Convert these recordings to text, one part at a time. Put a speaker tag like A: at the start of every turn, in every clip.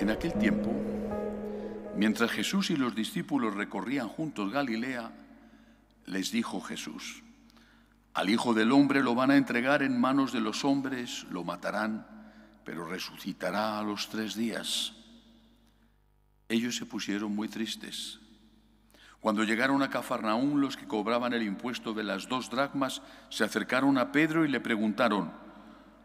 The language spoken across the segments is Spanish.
A: En aquel tiempo, mientras Jesús y los discípulos recorrían juntos Galilea, les dijo Jesús, al Hijo del Hombre lo van a entregar en manos de los hombres, lo matarán, pero resucitará a los tres días. Ellos se pusieron muy tristes. Cuando llegaron a Cafarnaún, los que cobraban el impuesto de las dos dracmas se acercaron a Pedro y le preguntaron,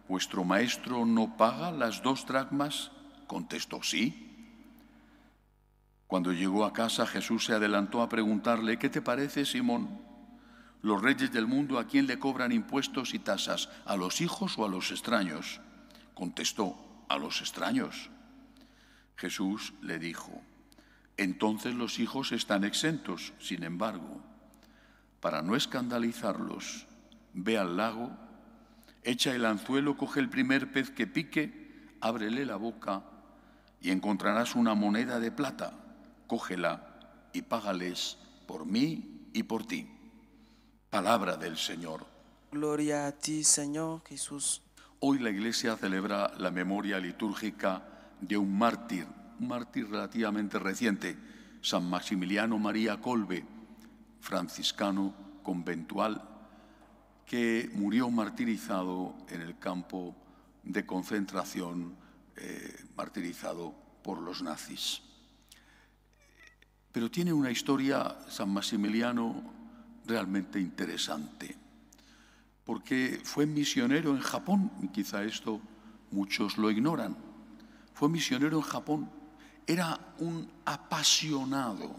A: ¿Vuestro maestro no paga las dos dracmas? Contestó, sí. Cuando llegó a casa, Jesús se adelantó a preguntarle, ¿qué te parece, Simón? Los reyes del mundo, ¿a quién le cobran impuestos y tasas? ¿A los hijos o a los extraños? Contestó, a los extraños. Jesús le dijo, entonces los hijos están exentos, sin embargo, para no escandalizarlos, ve al lago, echa el anzuelo, coge el primer pez que pique, ábrele la boca y encontrarás una moneda de plata, cógela y págales por mí y por ti. Palabra del Señor. Gloria a ti, Señor Jesús. Hoy la Iglesia celebra la memoria litúrgica de un mártir, un mártir relativamente reciente, San Maximiliano María Colbe, franciscano conventual, que murió martirizado en el campo de concentración, eh, martirizado por los nazis. Pero tiene una historia, San Maximiliano, realmente interesante, porque fue misionero en Japón, y quizá esto muchos lo ignoran fue misionero en Japón, era un apasionado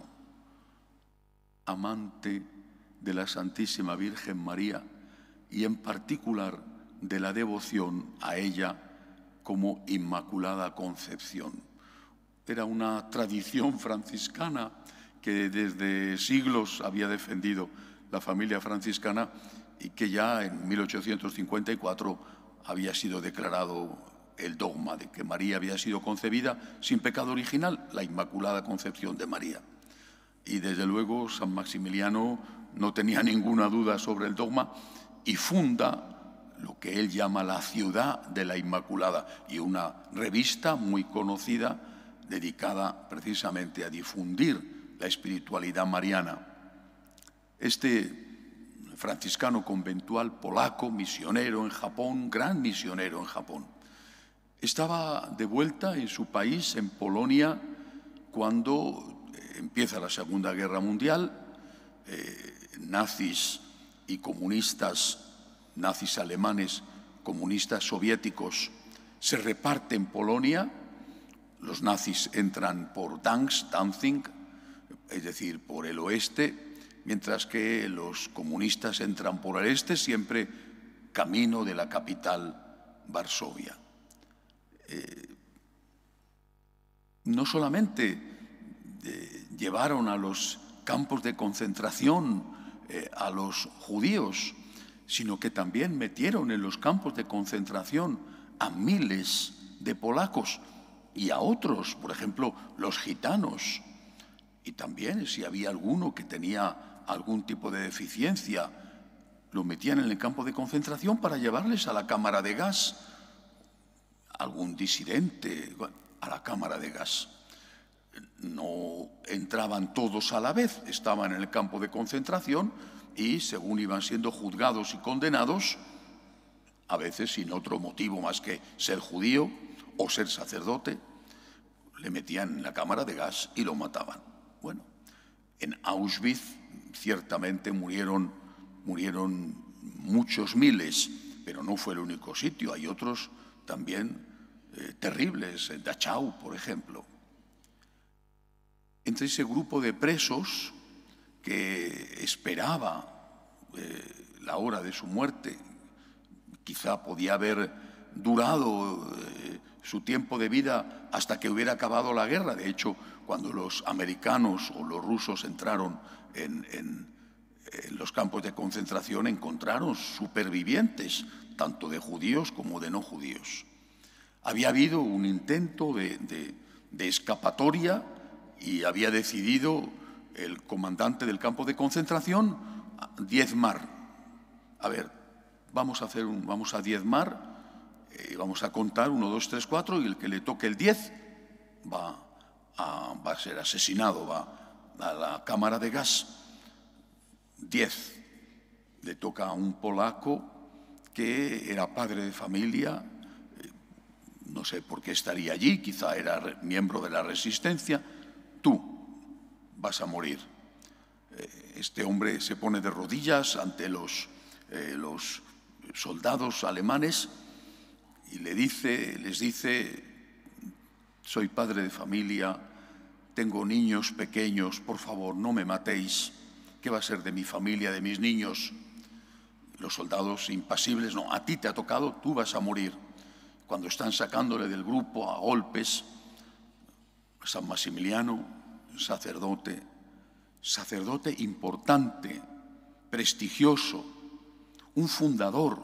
A: amante de la Santísima Virgen María y en particular de la devoción a ella como Inmaculada Concepción. Era una tradición franciscana que desde siglos había defendido la familia franciscana y que ya en 1854 había sido declarado el dogma de que María había sido concebida sin pecado original, la Inmaculada Concepción de María. Y desde luego San Maximiliano no tenía ninguna duda sobre el dogma y funda lo que él llama la ciudad de la Inmaculada y una revista muy conocida dedicada precisamente a difundir la espiritualidad mariana. Este franciscano conventual polaco, misionero en Japón, gran misionero en Japón, estaba de vuelta en su país, en Polonia, cuando eh, empieza la Segunda Guerra Mundial. Eh, nazis y comunistas, nazis alemanes, comunistas soviéticos, se reparten Polonia. Los nazis entran por Dansk, Danzig, es decir, por el oeste, mientras que los comunistas entran por el este, siempre camino de la capital, Varsovia. Eh, no solamente eh, llevaron a los campos de concentración eh, a los judíos, sino que también metieron en los campos de concentración a miles de polacos y a otros, por ejemplo, los gitanos. Y también si había alguno que tenía algún tipo de deficiencia, lo metían en el campo de concentración para llevarles a la cámara de gas algún disidente a la cámara de gas. No entraban todos a la vez, estaban en el campo de concentración y, según iban siendo juzgados y condenados, a veces sin otro motivo más que ser judío o ser sacerdote, le metían en la cámara de gas y lo mataban. Bueno, en Auschwitz ciertamente murieron, murieron muchos miles, pero no fue el único sitio, hay otros también eh, terribles, en Dachau, por ejemplo. Entre ese grupo de presos que esperaba eh, la hora de su muerte, quizá podía haber durado eh, su tiempo de vida hasta que hubiera acabado la guerra. De hecho, cuando los americanos o los rusos entraron en los campos de concentración, encontraron supervivientes, tanto de judíos como de no judíos. Había habido un intento de, escapatoria y había decidido el comandante del campo de concentración diezmar. A ver, vamos a, hacer un, vamos a diezmar, y eh, vamos a contar uno, dos, tres, cuatro, y el que le toque el diez va va a ser asesinado, va a la cámara de gas. Diez. Le toca a un polaco que era padre de familia, no sé por qué estaría allí, quizá era miembro de la resistencia, tú vas a morir. Eh, este hombre se pone de rodillas ante los, eh, los soldados alemanes y le dice, les dice, soy padre de familia, tengo niños pequeños, por favor, no me matéis. ¿Qué va a ser de mi familia, de mis niños? Los soldados impasibles, no, a ti te ha tocado, tú vas a morir cuando están sacándole del grupo a golpes, San Maximiliano, sacerdote, sacerdote importante, prestigioso, un fundador,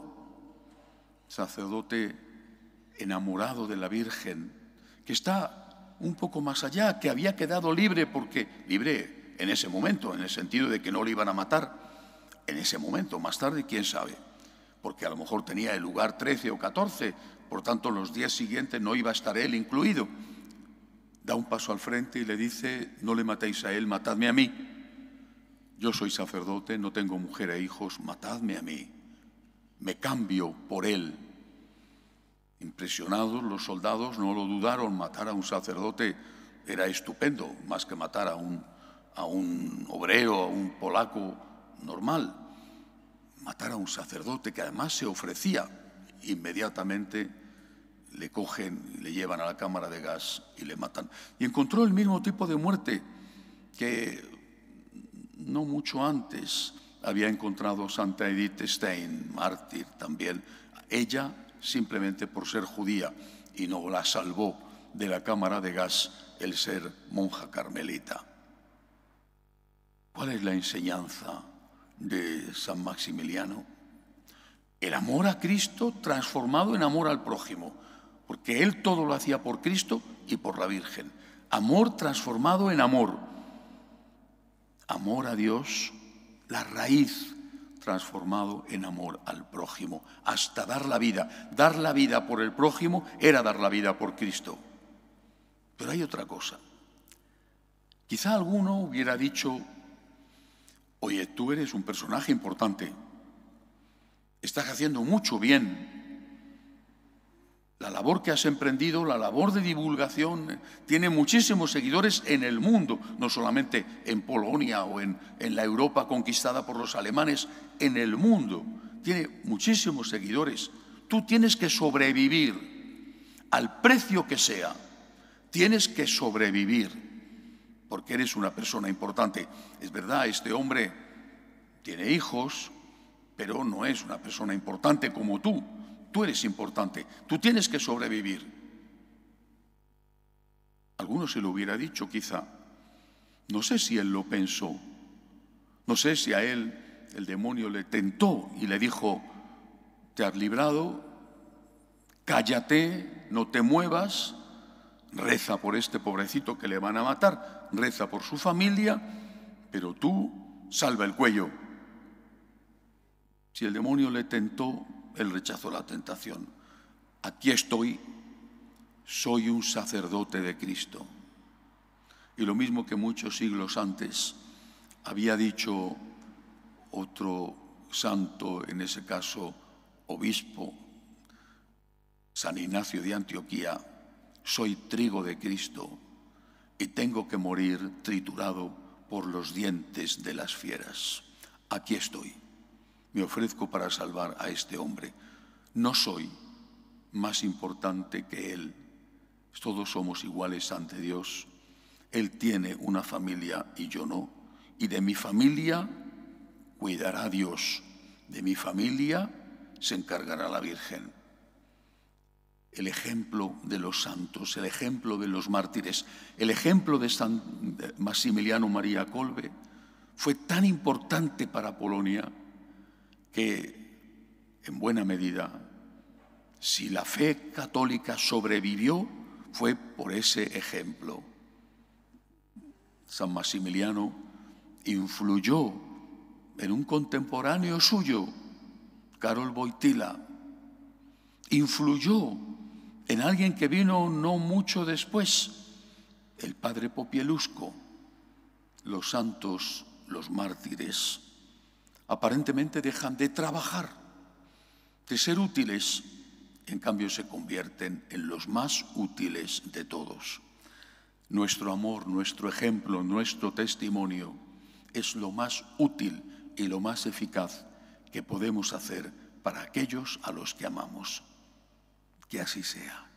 A: sacerdote enamorado de la Virgen, que está un poco más allá, que había quedado libre porque, libre en ese momento, en el sentido de que no le iban a matar, en ese momento, más tarde, quién sabe porque a lo mejor tenía el lugar 13 o 14, por tanto los días siguientes no iba a estar él incluido. Da un paso al frente y le dice, no le matéis a él, matadme a mí. Yo soy sacerdote, no tengo mujer e hijos, matadme a mí. Me cambio por él. Impresionados los soldados no lo dudaron, matar a un sacerdote era estupendo, más que matar a un, a un obrero, a un polaco normal matar a un sacerdote que además se ofrecía. Inmediatamente le cogen, le llevan a la cámara de gas y le matan. Y encontró el mismo tipo de muerte que no mucho antes había encontrado Santa Edith Stein, mártir también. Ella simplemente por ser judía y no la salvó de la cámara de gas el ser monja carmelita. ¿Cuál es la enseñanza de San Maximiliano. El amor a Cristo transformado en amor al prójimo, porque él todo lo hacía por Cristo y por la Virgen. Amor transformado en amor. Amor a Dios, la raíz transformado en amor al prójimo, hasta dar la vida. Dar la vida por el prójimo era dar la vida por Cristo. Pero hay otra cosa. Quizá alguno hubiera dicho, oye, tú eres un personaje importante, estás haciendo mucho bien. La labor que has emprendido, la labor de divulgación, tiene muchísimos seguidores en el mundo, no solamente en Polonia o en, en la Europa conquistada por los alemanes, en el mundo. Tiene muchísimos seguidores. Tú tienes que sobrevivir al precio que sea. Tienes que sobrevivir porque eres una persona importante. Es verdad, este hombre tiene hijos, pero no es una persona importante como tú. Tú eres importante, tú tienes que sobrevivir. Alguno se lo hubiera dicho quizá. No sé si él lo pensó. No sé si a él el demonio le tentó y le dijo, te has librado, cállate, no te muevas, reza por este pobrecito que le van a matar reza por su familia, pero tú salva el cuello. Si el demonio le tentó, él rechazó la tentación. Aquí estoy, soy un sacerdote de Cristo. Y lo mismo que muchos siglos antes había dicho otro santo, en ese caso obispo, San Ignacio de Antioquía, soy trigo de Cristo, y tengo que morir triturado por los dientes de las fieras. Aquí estoy. Me ofrezco para salvar a este hombre. No soy más importante que él. Todos somos iguales ante Dios. Él tiene una familia y yo no. Y de mi familia cuidará Dios. De mi familia se encargará la Virgen el ejemplo de los santos, el ejemplo de los mártires, el ejemplo de San Maximiliano María Colbe fue tan importante para Polonia que, en buena medida, si la fe católica sobrevivió, fue por ese ejemplo. San Maximiliano influyó en un contemporáneo suyo, Karol Boitila, influyó en alguien que vino no mucho después, el padre Popielusco, los santos, los mártires, aparentemente dejan de trabajar, de ser útiles, en cambio se convierten en los más útiles de todos. Nuestro amor, nuestro ejemplo, nuestro testimonio es lo más útil y lo más eficaz que podemos hacer para aquellos a los que amamos. Que así sea.